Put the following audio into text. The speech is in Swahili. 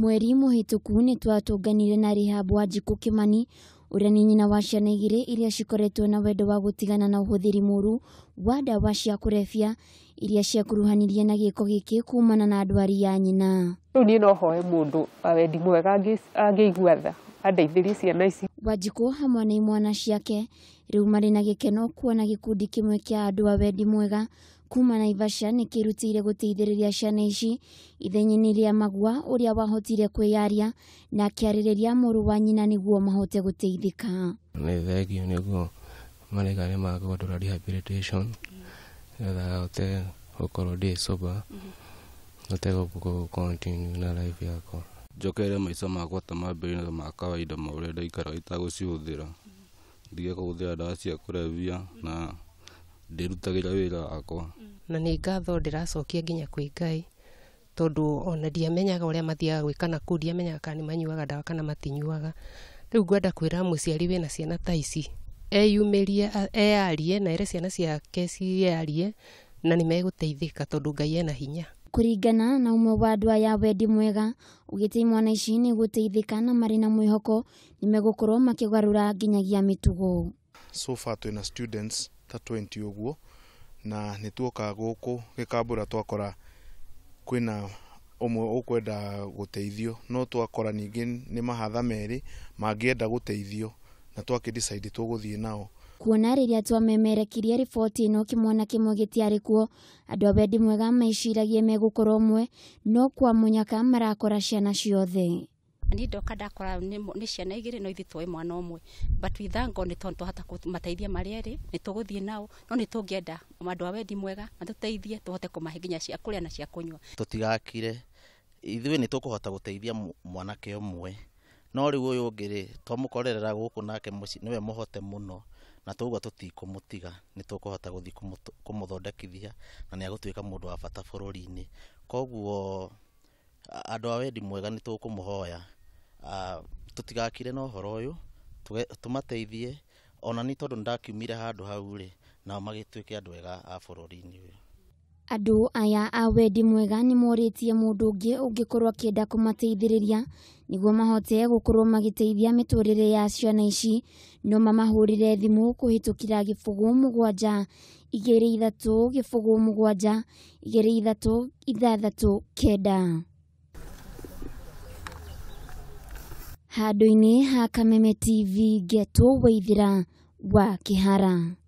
mweri muhituku ni twatũnganire na Rehab Wanjiku Kimani uria ni nyina wa ciana igiri iria cikoretwo na wendo wa gutigana na uhuthiri muru wa ndawa cia kurebia iria ciakuruhanirie na giko giki kumana na ndwari ya nyina riu nie no hoe mundu wendi mwega angiigua tha andeithirie ciana ici wanjiku hamwe na imwana ciake riu mari na gikeno kuona gikundi kimwe kia andu a wendi mwega kuma naivasha nä kä rutĩire gũteithĩrĩria ciana ici ithenya-inĩ rĩa magua ũrĩa wahotire kwĩyaria na akĩarĩrĩria mũrũ wa nyina guo mahote gũteithĩka nĩ thengio mane maregani ma to rehabilitation getha hote gũkorwo ndĩ sober go continue na life yako jokere maica makwa ta mambĩrĩria ma kawaida ma ũrĩa ndaikaraga itagũcihũthĩra ndige kũhũthĩra ndawa cia kũrebia na ndirutagira wira wakwa na nä ngatho racokia nginya kwä ngai tondå ona ndiamenyaga å rä a mathiaga gwä ka na kå ndiamenyaga kana nä manyuaga ndawa kana matinyuaga rä u ngwenda kwä ra må ciari wä na ciana ta ici eyumä eyarie na ere ciana ciake cieyarie na nä megå teithä ngai ena hinya kuringana na umwe wa andå aya wendi mwega ugite imwana ici nä guteithika na marä na hoko nä makä garå ra nginyagia mä tugo twä na ta å guo na nä tuoka gå kå gä kambå ra twakora kwä na å mwe å kwenda gå teithio no twakora ningä nä mahatha merä mangä enda gå teithio na twakä tågå thiä nao kuona rä rä a twamemerekirie riboti ä no kä mwana kä mwe gä tiarä kuo andå a wendi mwega meciragie megå korwo mwe no kwa må nyaka marakora ciana ciothe ni ndoka ndakora nä ciana igä rä no ithi twoä mwana å mwe but ithango nä tondå twahota kå mateithia marä erä nä tå gå thiä nao no nä tå ngä enda andå a wendi mwega matå teithie tå hote kå mahe nginya cia kå rä a na cia kå nyua tå tigakire ithuä nä tå kå hota gå teithia mwanake å mwe no rä u å yå å ngä rä twamå korerera gå kå nake nä we må hote må no na toguo tutikå må tiga nä tå kå hota gå thiä kå må thondekithia na nä agå tuä ka må ndå wa bata bå rå ri-inä koguo andå a wendi mwega nä tå kå må hoya Ah, tũtigakire na ũhoro ũyũ tũmateithie ona nĩ tondũ ndakiumire handũ hau rĩ nao magĩtuĩke andũ ega a bũrũri-inĩ ũyũ andũ aya a wendi mwega nĩ morĩtie mũndũ ũngĩ ũngĩkorwo akĩenda kũmateithĩrĩria nĩguo mahote gũkorwo magĩteithia mĩtũrĩre ya ciana ici no mamahũrĩre thimũ kũhĩtũkĩra gĩbũgũ mũgwanja igĩrĩ ithatũ gĩbũgũ mũgwanja igĩrĩ ithatũ ithathatũ kenda handå-inä ha kameme tv ngetwo waithira wa kä hara